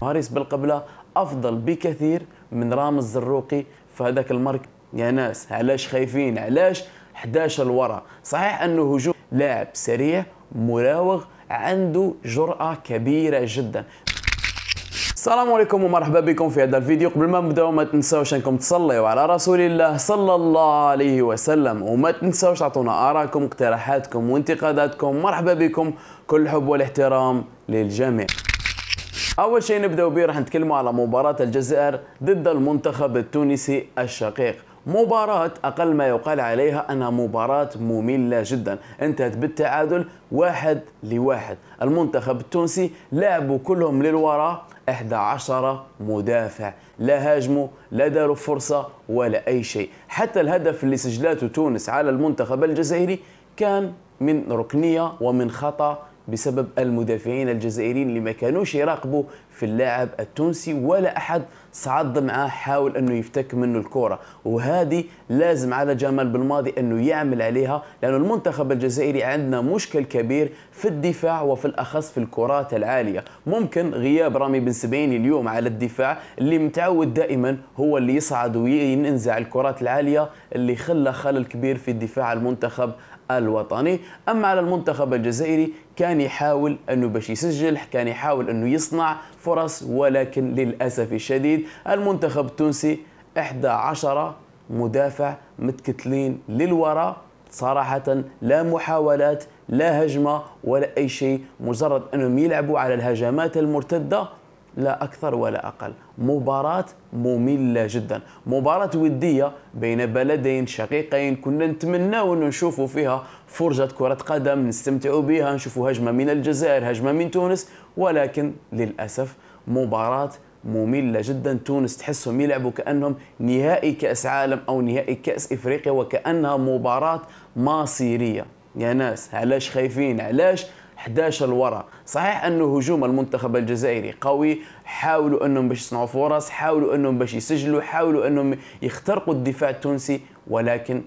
فاريس بالقبله افضل بكثير من رامز الزروقي في هذاك المرك يا ناس علاش خايفين علاش 11 لورا صحيح انه هجوم لاعب سريع مراوغ عنده جرأة كبيرة جدا السلام عليكم ومرحبا بكم في هذا الفيديو قبل ما نبداو ما تنساوش انكم تصليوا على رسول الله صلى الله عليه وسلم وما تنساوش تعطونا ارائكم اقتراحاتكم وانتقاداتكم مرحبا بكم كل الحب والاحترام للجميع أول شيء نبدأ به راح نتكلم على مباراة الجزائر ضد المنتخب التونسي الشقيق مباراة أقل ما يقال عليها أنها مباراة مملة جدا انتهت بالتعادل واحد لواحد المنتخب التونسي لعبوا كلهم للوراء 11 مدافع لا هاجموا لا داروا فرصة ولا أي شيء حتى الهدف اللي سجلاته تونس على المنتخب الجزائري كان من ركنية ومن خطأ بسبب المدافعين الجزائريين اللي ما كانوش يراقبوا في اللاعب التونسي ولا احد صعد معاه حاول انه يفتك منه الكره وهذه لازم على جمال بالماضي انه يعمل عليها لانه المنتخب الجزائري عندنا مشكل كبير في الدفاع وفي الاخص في الكرات العاليه ممكن غياب رامي بن سبعين اليوم على الدفاع اللي متعود دائما هو اللي يصعد وينزع الكرات العاليه اللي خلى خلل كبير في دفاع المنتخب الوطني أما على المنتخب الجزائري كان يحاول أنه باش يسجل كان يحاول أنه يصنع فرص ولكن للأسف الشديد المنتخب التونسي 11 مدافع متكتلين للوراء صراحة لا محاولات لا هجمة ولا أي شيء مجرد أنهم يلعبوا على الهجمات المرتدة لا أكثر ولا أقل مباراة مملة جدا مباراة ودية بين بلدين شقيقين كنا نتمنى أن نشوفوا فيها فرجة كرة قدم نستمتعوا بها نشوفوا هجمة من الجزائر هجمة من تونس ولكن للأسف مباراة مملة جدا تونس تحسهم يلعبوا كأنهم نهائي كأس عالم أو نهائي كأس إفريقيا وكأنها مباراة مصيرية يا ناس علاش خايفين علاش 11 لورا صحيح انه هجوم المنتخب الجزائري قوي حاولوا انهم باش يصنعوا فرص حاولوا انهم باش يسجلوا حاولوا انهم يخترقوا الدفاع التونسي ولكن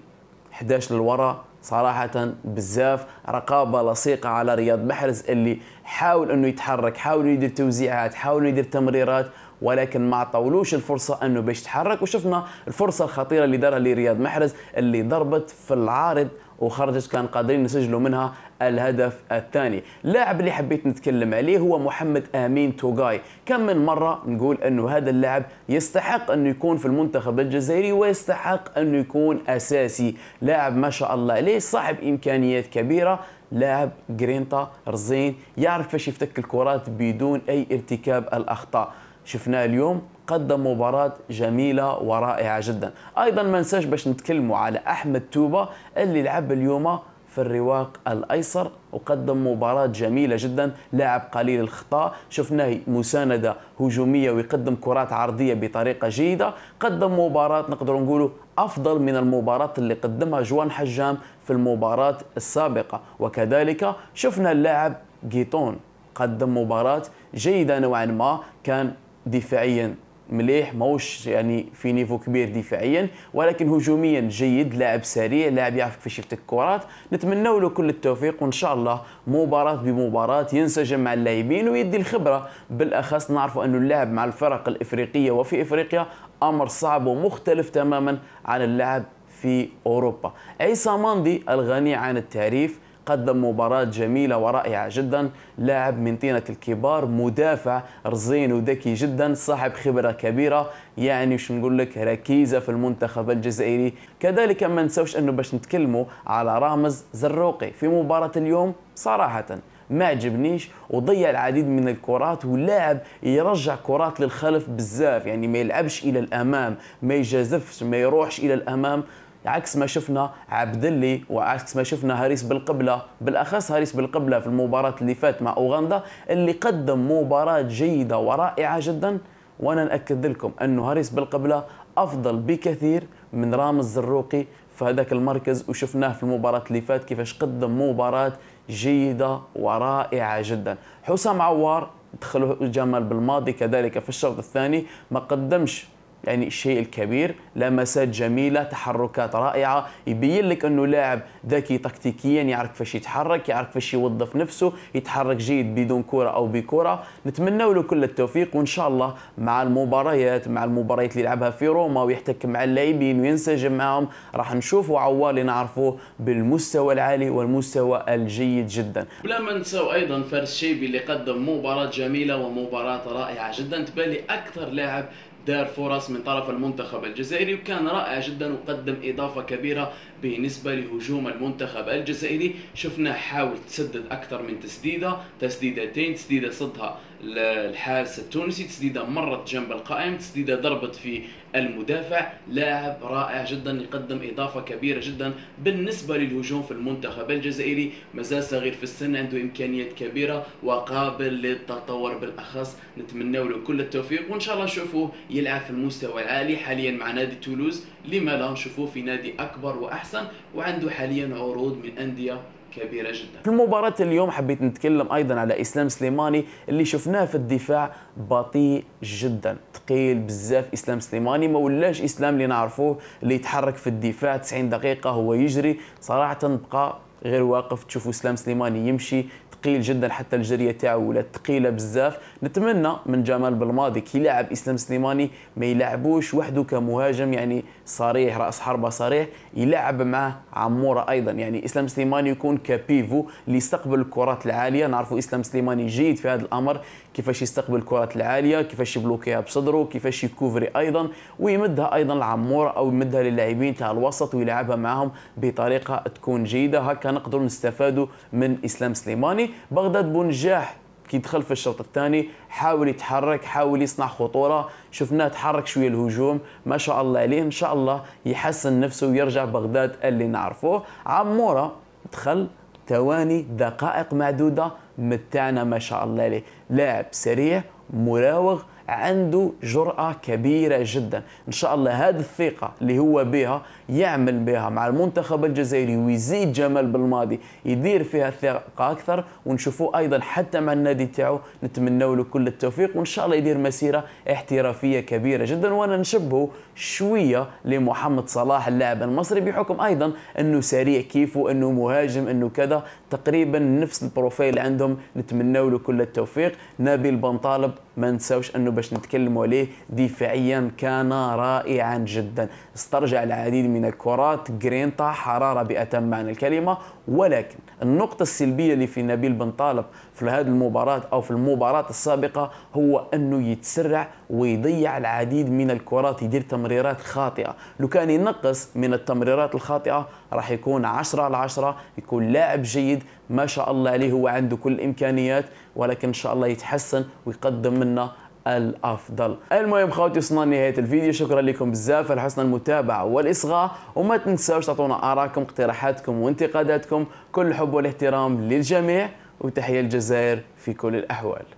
11 للورا صراحة بزاف رقابة لصيقة على رياض محرز اللي حاول انه يتحرك حاول يدير توزيعات حاول يدير تمريرات ولكن ما عطاولوش الفرصه انه باش يتحرك وشفنا الفرصه الخطيره اللي دارها لرياض محرز اللي ضربت في العارض وخرجت كان قادرين نسجلوا منها الهدف الثاني اللاعب اللي حبيت نتكلم عليه هو محمد امين توغاي كم من مره نقول انه هذا اللاعب يستحق انه يكون في المنتخب الجزائري ويستحق انه يكون اساسي لاعب ما شاء الله عليه صاحب امكانيات كبيره لاعب جرينتا رزين يعرف كيفاش يفتك الكرات بدون اي ارتكاب الاخطاء شفناه اليوم قدم مباراة جميلة ورائعة جدا أيضا ما ننساش باش نتكلموا على أحمد توبة اللي لعب اليوم في الرواق الأيسر وقدم مباراة جميلة جدا لاعب قليل الخطاء شفناه مساندة هجومية ويقدم كرات عرضية بطريقة جيدة قدم مباراة نقدر نقوله أفضل من المباراة اللي قدمها جوان حجام في المباراة السابقة وكذلك شفنا اللاعب جيتون قدم مباراة جيدة نوعا ما كان دفاعيا مليح ماهوش يعني في نيفو كبير دفاعيا ولكن هجوميا جيد لاعب سريع لاعب يعرف كيفاش يفتك الكرات نتمنوا له كل التوفيق وان شاء الله مباراه بمباراه ينسجم مع اللاعبين ويدي الخبره بالاخص نعرفوا انه اللعب مع الفرق الافريقيه وفي افريقيا امر صعب ومختلف تماما عن اللعب في اوروبا عيسى ماندي الغني عن التعريف قدم مباراة جميلة ورائعة جدا لاعب من طينة الكبار مدافع رزين وذكي جدا صاحب خبرة كبيرة يعني شو نقول لك ركيزة في المنتخب الجزائري كذلك ما نسوش أنه باش نتكلموا على رامز زروقي في مباراة اليوم صراحة ما عجبنيش وضيع العديد من الكرات ولاعب يرجع كرات للخلف بزاف يعني ما يلعبش الى الامام ما يجازفش ما يروحش الى الامام عكس ما شفنا عبد اللي وعكس ما شفنا هاريس بالقبلة بالأخص هاريس بالقبلة في المباراة اللي فات مع أوغندا اللي قدم مباراة جيدة ورائعة جدا وأنا نأكد لكم أنه هاريس بالقبلة أفضل بكثير من رامز الزروقي في هذاك المركز وشفناه في المباراة اللي فات كيفاش قدم مباراة جيدة ورائعة جدا حسام عوار دخل جمال بالماضي كذلك في الشوط الثاني ما قدمش يعني الشيء الكبير لمسات جميله تحركات رائعه يبين لك انه لاعب ذكي تكتيكيا يعرف كيفاش يتحرك يعرف كيفاش يوظف نفسه يتحرك جيد بدون كره او بكره نتمنى له كل التوفيق وان شاء الله مع المباريات مع المباريات اللي يلعبها في روما ويحتك مع اللاعبين وينسجم معهم راح نشوفوا عوالي نعرفوه بالمستوى العالي والمستوى الجيد جدا بلا ما نساو ايضا فارس شيبي اللي قدم مباراه جميله ومباراه رائعه جدا تبالي اكثر لاعب دار فرص من طرف المنتخب الجزائري وكان رائع جدا وقدم إضافة كبيرة بالنسبه لهجوم المنتخب الجزائري شفنا حاول تسدد اكثر من تسديده تسديدتين تسديده صدها الحارس التونسي تسديده مرت جنب القائم تسديده ضربت في المدافع لاعب رائع جدا يقدم اضافه كبيره جدا بالنسبه للهجوم في المنتخب الجزائري مازال صغير في السن عنده امكانيات كبيره وقابل للتطور بالاخص نتمنى له كل التوفيق وان شاء الله نشوفه يلعب في المستوى العالي حاليا مع نادي تولوز لما لا نشوفوه في نادي اكبر واحسن وعنده حاليا عروض من انديه كبيره جدا في مباراه اليوم حبيت نتكلم ايضا على اسلام سليماني اللي شفناه في الدفاع بطيء جدا ثقيل بزاف اسلام سليماني ما ولاش اسلام اللي نعرفوه اللي يتحرك في الدفاع 90 دقيقه هو يجري صراحه بقى غير واقف تشوفوا اسلام سليماني يمشي ثقيل جدا حتى الجريه تاعو ولا ثقيله بزاف نتمنى من جمال بالماضي كي يلعب اسلام سليماني ما يلعبوش وحده كمهاجم يعني صريح راس حربه صريح يلعب مع عموره ايضا يعني اسلام سليماني يكون كبيفو اللي يستقبل الكرات العاليه نعرفوا اسلام سليماني جيد في هذا الامر كيفاش يستقبل الكرات العاليه كيفاش يبلوكيها بصدره كيفاش يكوفري ايضا ويمدها ايضا لعموره او يمدها للاعبين تاع الوسط ويلعبها معهم بطريقه تكون جيده هكا نقدروا نستفادوا من اسلام سليماني بغداد بونجاح كي دخل في الشوط الثاني حاول يتحرك حاول يصنع خطوره شفناه تحرك شويه الهجوم ما شاء الله عليه ان شاء الله يحسن نفسه ويرجع بغداد اللي نعرفوه عموره دخل ثواني دقائق معدوده متعنا ما شاء الله عليه لاعب سريع مراوغ عنده جرأة كبيرة جدا إن شاء الله هذه الثقة اللي هو بها يعمل بها مع المنتخب الجزائري ويزيد جمال بالماضي يدير فيها ثقة أكثر ونشوفه أيضا حتى مع النادي تاعو نتمنوا له كل التوفيق وإن شاء الله يدير مسيرة احترافية كبيرة جدا وأنا نشبهه شوية لمحمد صلاح اللاعب المصري بحكم أيضا أنه سريع كيفه أنه مهاجم أنه كذا تقريبا نفس البروفيل عندهم نتمنوا له كل التوفيق نبيل طالب ما نساوش أنه باش نتكلموا عليه دفاعيا كان رائعا جدا استرجع العديد من الكرات جرينتا حرارة بأتم معنى الكلمة ولكن النقطة السلبية اللي في نبيل بن طالب في هذه المباراة أو في المباراة السابقة هو أنه يتسرع ويضيع العديد من الكرات يدير تمريرات خاطئة لو كان ينقص من التمريرات الخاطئة راح يكون 10 على 10 يكون لاعب جيد ما شاء الله عليه هو عنده كل الإمكانيات ولكن إن شاء الله يتحسن ويقدم لنا الافضل المهم خوتي وصلنا لنهايه الفيديو شكرا لكم بزاف على حسن المتابعه والاصغاء وما تنساوش تعطونا ارائكم اقتراحاتكم وانتقاداتكم كل الحب والاحترام للجميع وتحيه الجزائر في كل الاحوال